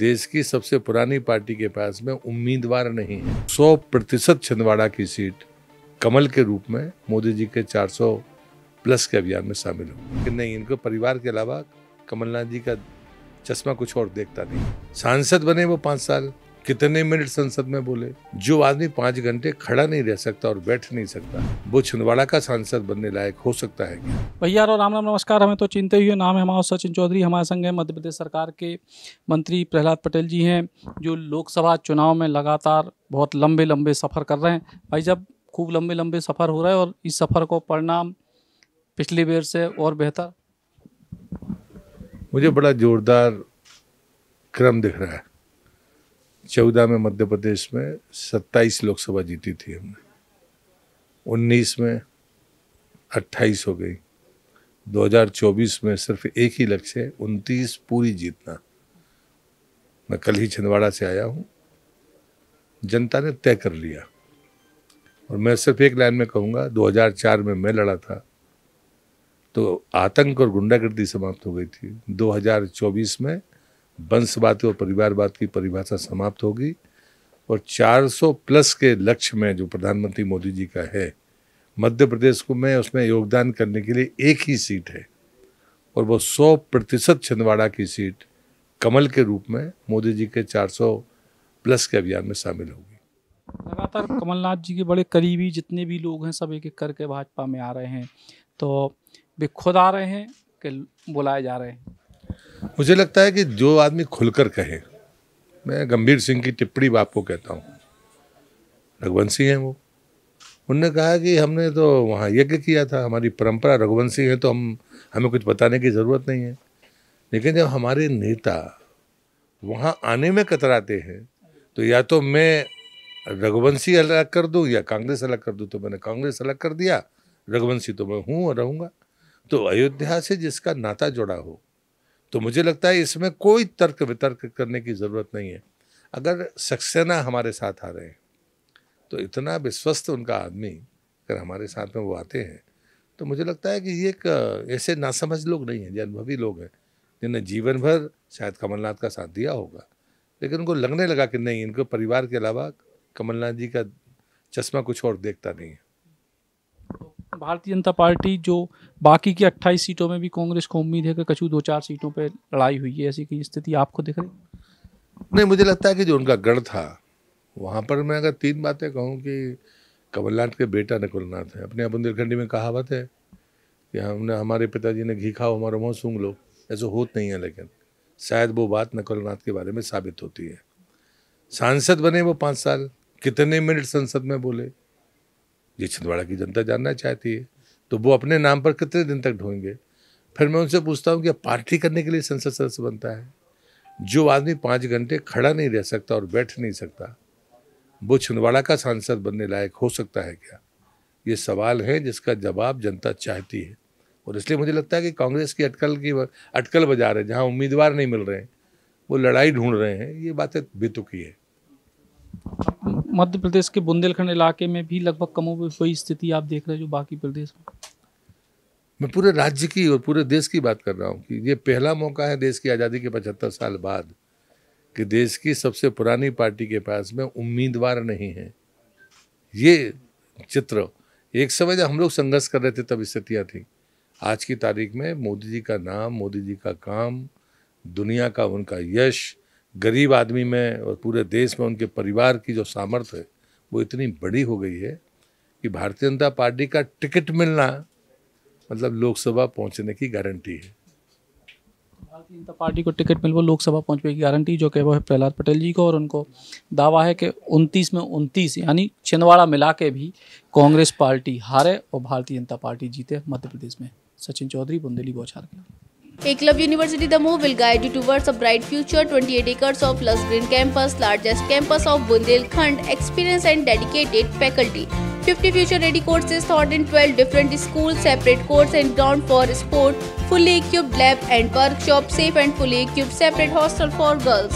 देश की सबसे पुरानी पार्टी के पास में उम्मीदवार नहीं है सौ प्रतिशत छिंदवाड़ा की सीट कमल के रूप में मोदी जी के 400 प्लस के अभियान में शामिल हो नहीं इनको परिवार के अलावा कमलनाथ जी का चश्मा कुछ और देखता नहीं सांसद बने वो पांच साल कितने मिनट संसद में बोले जो आदमी पांच घंटे खड़ा नहीं रह सकता और बैठ नहीं सकता वो छिंदवाड़ा का सांसद बनने लायक हो सकता है भैया और राम राम नमस्कार हमें तो चिंते हुए नाम है हमारा सचिन चौधरी हमारे संग है मध्य प्रदेश सरकार के मंत्री प्रहलाद पटेल जी हैं जो लोकसभा चुनाव में लगातार बहुत लंबे लंबे सफ़र कर रहे हैं भाई जब खूब लंबे लंबे सफ़र हो रहे हैं और इस सफ़र को परिणाम पिछली बेर से और बेहतर मुझे बड़ा जोरदार क्रम दिख रहा है चौदह में मध्य प्रदेश में सत्ताईस लोकसभा जीती थी हमने उन्नीस में अट्ठाईस हो गई 2024 में सिर्फ एक ही लक्ष्य है उनतीस पूरी जीतना मैं कल ही छिंदवाड़ा से आया हूँ जनता ने तय कर लिया और मैं सिर्फ एक लाइन में कहूँगा 2004 में मैं लड़ा था तो आतंक और गुंडागर्दी समाप्त हो गई थी 2024 में वंशवाद और परिवारवाद की परिभाषा समाप्त होगी और 400 प्लस के लक्ष्य में जो प्रधानमंत्री मोदी जी का है मध्य प्रदेश को में उसमें योगदान करने के लिए एक ही सीट है और वो 100 प्रतिशत छिंदवाड़ा की सीट कमल के रूप में मोदी जी के 400 प्लस के अभियान में शामिल होगी लगातार कमलनाथ जी के बड़े करीबी जितने भी लोग हैं सब एक एक करके भाजपा में आ रहे हैं तो वे खुद आ रहे हैं कि बुलाए जा रहे हैं मुझे लगता है कि जो आदमी खुलकर कहे मैं गंभीर सिंह की टिप्पणी बाप को कहता हूँ रघुवंशी हैं वो उनने कहा कि हमने तो वहाँ यज्ञ किया था हमारी परंपरा रघुवंशी है तो हम हमें कुछ बताने की ज़रूरत नहीं है लेकिन जब हमारे नेता वहाँ आने में कतराते हैं तो या तो मैं रघुवंशी अलग कर दूँ या कांग्रेस अलग कर दूँ तो मैंने कांग्रेस अलग कर दिया रघुवंशी तो मैं हूँ और रहूँगा तो अयोध्या से जिसका नाता जुड़ा हो तो मुझे लगता है इसमें कोई तर्क वितर्क करने की ज़रूरत नहीं है अगर सक्सेना हमारे साथ आ रहे हैं तो इतना विश्वस्त उनका आदमी अगर हमारे साथ में वो आते हैं तो मुझे लगता है कि ये एक ऐसे नासमझ लोग नहीं हैं ये अनुभवी लोग हैं जिन्हें जीवन भर शायद कमलनाथ का साथ दिया होगा लेकिन उनको लगने लगा कि नहीं इनको परिवार के अलावा कमलनाथ जी का चश्मा कुछ और देखता नहीं है भारतीय जनता पार्टी जो बाकी की 28 सीटों में भी कांग्रेस को उम्मीद है कि कछु दो चार सीटों पर लड़ाई हुई है ऐसी की स्थिति आपको दिख रही नहीं मुझे लगता है कि जो उनका गढ़ था वहाँ पर मैं अगर तीन बातें कहूँ कि कमलनाथ के बेटा नकुलनाथ है अपने बुंदेलखंडी में कहावत है कि हमने हमारे पिताजी ने घी खाओ हमारा मुँह सूंघ लो ऐसा होत नहीं है लेकिन शायद वो बात नकुलनाथ के बारे में साबित होती है सांसद बने वो पाँच साल कितने मिनट संसद में बोले ये छिंदवाड़ा की जनता जानना चाहती है तो वो अपने नाम पर कितने दिन तक ढोएंगे फिर मैं उनसे पूछता हूँ कि पार्टी करने के लिए संसद सदस्य बनता है जो आदमी पाँच घंटे खड़ा नहीं रह सकता और बैठ नहीं सकता वो छिंदवाड़ा का सांसद बनने लायक हो सकता है क्या ये सवाल है जिसका जवाब जनता चाहती है और इसलिए मुझे लगता है कि कांग्रेस की अटकल की अटकल बजा रहे जहाँ उम्मीदवार नहीं मिल रहे हैं वो लड़ाई ढूंढ रहे हैं ये बातें बेतुकी तो है मध्य प्रदेश के बुंदेलखंड इलाके में भी लगभग कमों वही स्थिति आप देख रहे हैं जो बाकी प्रदेश में मैं पूरे राज्य की और पूरे देश की बात कर रहा हूँ कि ये पहला मौका है देश की आज़ादी के पचहत्तर साल बाद कि देश की सबसे पुरानी पार्टी के पास में उम्मीदवार नहीं है ये चित्र एक समय जब हम लोग संघर्ष कर रहे थे तब स्थितियाँ थी आज की तारीख में मोदी जी का नाम मोदी जी का काम दुनिया का उनका यश गरीब आदमी में और पूरे देश में उनके परिवार की जो सामर्थ्य है वो इतनी बड़ी हो गई है कि भारतीय जनता पार्टी का टिकट मिलना मतलब लोकसभा पहुंचने की गारंटी है भारतीय जनता पार्टी को टिकट मिल वो लोकसभा पहुंचने की गारंटी जो कि वो है प्रहलाद पटेल जी को और उनको दावा है कि 29 में 29 यानी छिंदवाड़ा मिला के भी कांग्रेस पार्टी हारे और भारतीय जनता पार्टी जीते मध्य प्रदेश में सचिन चौधरी बुंदेली बौछार के A Club University The Move will guide you towards a bright future. 28 acres of lush green campus, largest campus of Bundelkhand, experienced and dedicated faculty. 50 future ready courses taught in 12 different schools, separate course and ground for sport, fully equipped lab and workshop, safe and fully equipped separate hostel for girls.